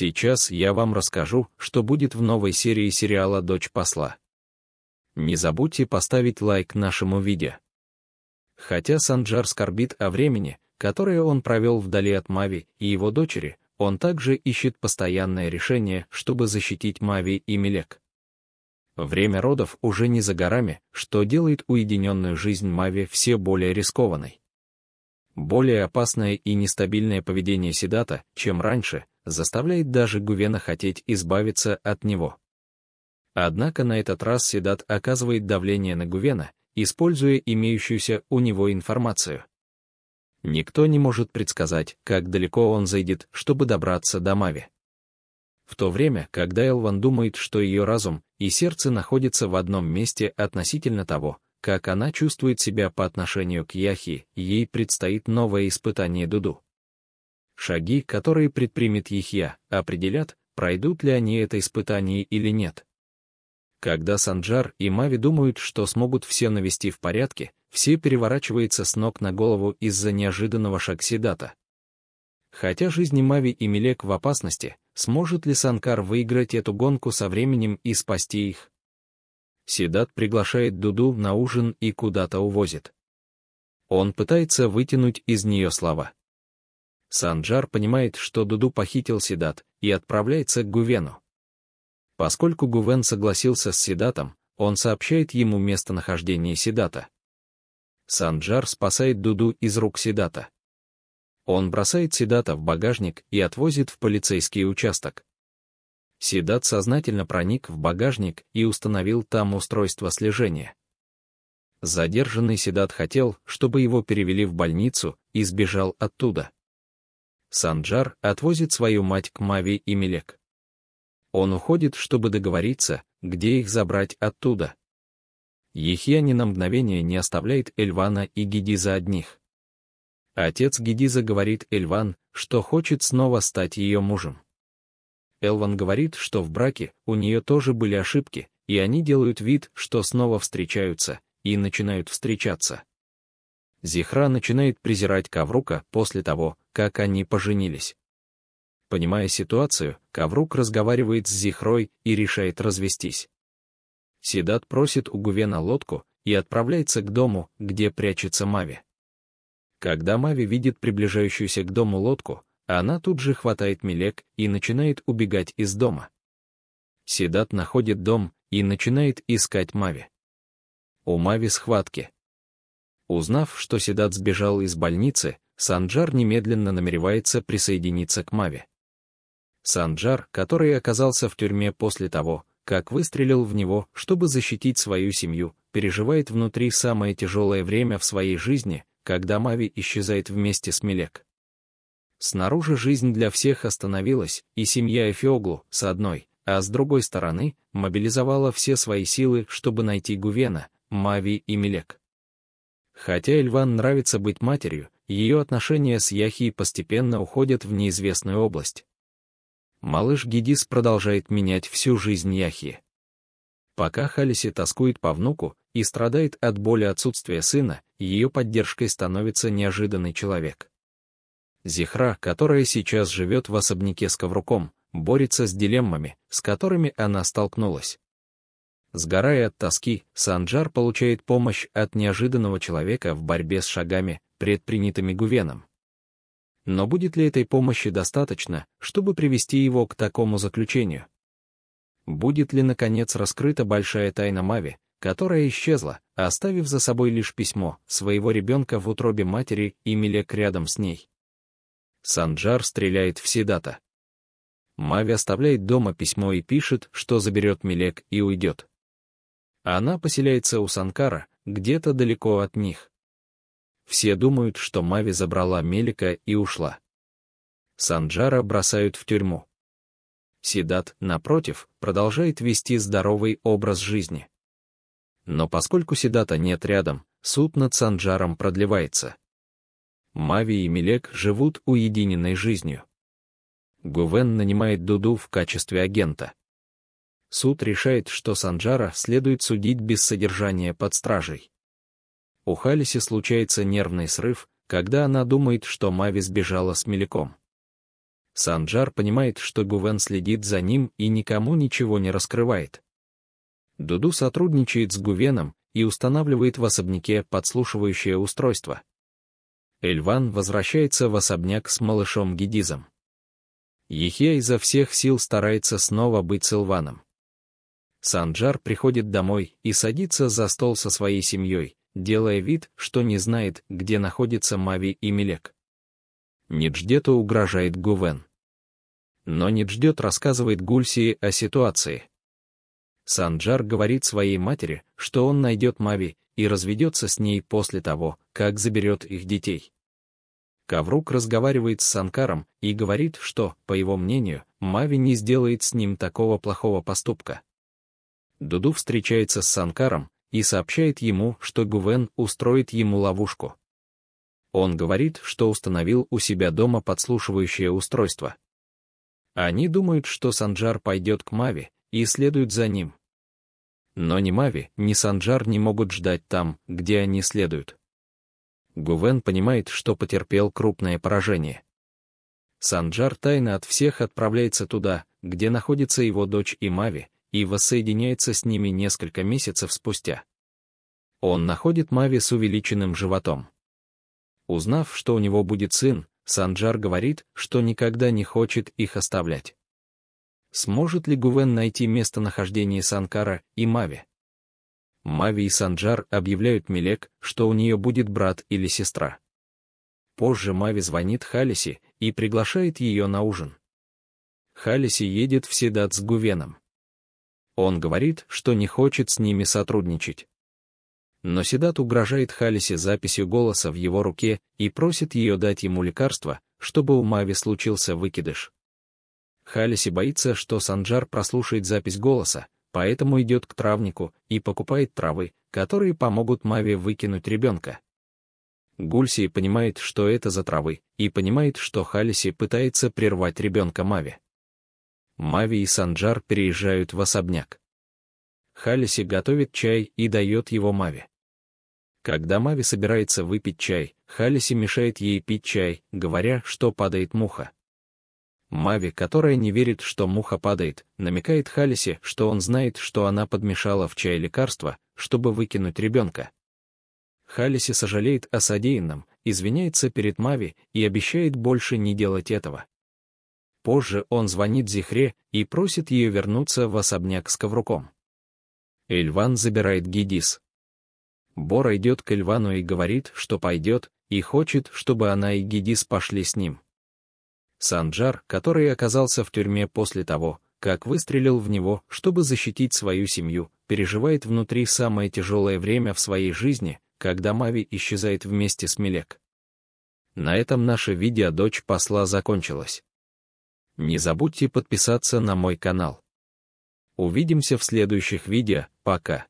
Сейчас я вам расскажу, что будет в новой серии сериала «Дочь посла». Не забудьте поставить лайк нашему видео. Хотя Санджар скорбит о времени, которое он провел вдали от Мави и его дочери, он также ищет постоянное решение, чтобы защитить Мави и Милек. Время родов уже не за горами, что делает уединенную жизнь Мави все более рискованной. Более опасное и нестабильное поведение Седата, чем раньше, заставляет даже Гувена хотеть избавиться от него. Однако на этот раз Седат оказывает давление на Гувена, используя имеющуюся у него информацию. Никто не может предсказать, как далеко он зайдет, чтобы добраться до Мави. В то время, когда Элван думает, что ее разум и сердце находятся в одном месте относительно того, как она чувствует себя по отношению к Яхи, ей предстоит новое испытание Дуду. Шаги, которые предпримет Яхья, определят, пройдут ли они это испытание или нет. Когда Санджар и Мави думают, что смогут все навести в порядке, все переворачивается с ног на голову из-за неожиданного шагседата. Хотя жизни Мави и Милек в опасности, сможет ли Санкар выиграть эту гонку со временем и спасти их? Седат приглашает Дуду на ужин и куда-то увозит. Он пытается вытянуть из нее слова. Санджар понимает, что Дуду похитил Седат, и отправляется к Гувену. Поскольку Гувен согласился с Седатом, он сообщает ему местонахождение Седата. Санджар спасает Дуду из рук Седата. Он бросает Седата в багажник и отвозит в полицейский участок. Седат сознательно проник в багажник и установил там устройство слежения. Задержанный Седат хотел, чтобы его перевели в больницу, и сбежал оттуда. Санджар отвозит свою мать к Мави и Мелек. Он уходит, чтобы договориться, где их забрать оттуда. Ехья ни на мгновение не оставляет Эльвана и Гедиза одних. Отец Гедиза говорит Эльван, что хочет снова стать ее мужем. Элван говорит, что в браке у нее тоже были ошибки, и они делают вид, что снова встречаются, и начинают встречаться. Зихра начинает презирать Каврука после того, как они поженились. Понимая ситуацию, Каврук разговаривает с Зихрой и решает развестись. Седат просит у Гувена лодку и отправляется к дому, где прячется Мави. Когда Мави видит приближающуюся к дому лодку, она тут же хватает Милек и начинает убегать из дома. Седат находит дом и начинает искать Мави. У Мави схватки. Узнав, что Седат сбежал из больницы, Санджар немедленно намеревается присоединиться к Мави. Санджар, который оказался в тюрьме после того, как выстрелил в него, чтобы защитить свою семью, переживает внутри самое тяжелое время в своей жизни, когда Мави исчезает вместе с Милек. Снаружи жизнь для всех остановилась, и семья Эфиоглу, с одной, а с другой стороны, мобилизовала все свои силы, чтобы найти Гувена, Мави и Милек. Хотя Эльван нравится быть матерью, ее отношения с Яхи постепенно уходят в неизвестную область. Малыш Гедис продолжает менять всю жизнь Яхи. Пока Халиси тоскует по внуку и страдает от боли отсутствия сына, ее поддержкой становится неожиданный человек. Зихра, которая сейчас живет в особняке с ковруком, борется с дилеммами, с которыми она столкнулась. Сгорая от тоски, Санджар получает помощь от неожиданного человека в борьбе с шагами, предпринятыми Гувеном. Но будет ли этой помощи достаточно, чтобы привести его к такому заключению? Будет ли, наконец, раскрыта большая тайна Мави, которая исчезла, оставив за собой лишь письмо своего ребенка в утробе матери и Милек рядом с ней? Санджар стреляет в Седата. Мави оставляет дома письмо и пишет, что заберет Милек и уйдет. Она поселяется у Санкара, где-то далеко от них. Все думают, что Мави забрала Мелика и ушла. Санджара бросают в тюрьму. Седат, напротив, продолжает вести здоровый образ жизни. Но поскольку Седата нет рядом, суд над Санджаром продлевается. Мави и Милек живут уединенной жизнью. Гувен нанимает Дуду в качестве агента. Суд решает, что Санджара следует судить без содержания под стражей. У Халиси случается нервный срыв, когда она думает, что Мави сбежала с Миляком. Санджар понимает, что Гувен следит за ним и никому ничего не раскрывает. Дуду сотрудничает с Гувеном и устанавливает в особняке подслушивающее устройство — Эльван возвращается в особняк с малышом Гедизом. Ехе изо всех сил старается снова быть Эльваном. Санджар приходит домой и садится за стол со своей семьей, делая вид, что не знает, где находится Мави и Милек. Нидждету угрожает Гувен. Но Нидждет рассказывает Гульсии о ситуации. Санджар говорит своей матери, что он найдет Мави и разведется с ней после того, как заберет их детей. Каврук разговаривает с Санкаром и говорит, что, по его мнению, Мави не сделает с ним такого плохого поступка. Дуду встречается с Санкаром и сообщает ему, что Гувен устроит ему ловушку. Он говорит, что установил у себя дома подслушивающее устройство. Они думают, что Санджар пойдет к Мави и следует за ним. Но ни Мави, ни Санджар не могут ждать там, где они следуют. Гувен понимает, что потерпел крупное поражение. Санджар тайно от всех отправляется туда, где находится его дочь и Мави, и воссоединяется с ними несколько месяцев спустя. Он находит Мави с увеличенным животом. Узнав, что у него будет сын, Санджар говорит, что никогда не хочет их оставлять. Сможет ли Гувен найти местонахождение Санкара и Мави? Мави и Санджар объявляют Милек, что у нее будет брат или сестра. Позже Мави звонит Халиси и приглашает ее на ужин. Халиси едет в Седат с Гувеном. Он говорит, что не хочет с ними сотрудничать. Но Седат угрожает Халисе записью голоса в его руке и просит ее дать ему лекарство, чтобы у Мави случился выкидыш. Халиси боится, что Санджар прослушает запись голоса, поэтому идет к травнику и покупает травы, которые помогут Маве выкинуть ребенка. Гульси понимает, что это за травы, и понимает, что Халиси пытается прервать ребенка Маве. Мави и Санджар переезжают в особняк. Халиси готовит чай и дает его Маве. Когда Мави собирается выпить чай, Халиси мешает ей пить чай, говоря, что падает муха. Мави, которая не верит, что муха падает, намекает Халисе, что он знает, что она подмешала в чай лекарства, чтобы выкинуть ребенка. Халисе сожалеет о содеянном, извиняется перед Мави и обещает больше не делать этого. Позже он звонит Зихре и просит ее вернуться в особняк с ковруком. Эльван забирает Гедис. Бора идет к Эльвану и говорит, что пойдет, и хочет, чтобы она и Гедис пошли с ним. Санджар, который оказался в тюрьме после того, как выстрелил в него, чтобы защитить свою семью, переживает внутри самое тяжелое время в своей жизни, когда Мави исчезает вместе с Мелек. На этом наше видео «Дочь посла» закончилось. Не забудьте подписаться на мой канал. Увидимся в следующих видео, пока.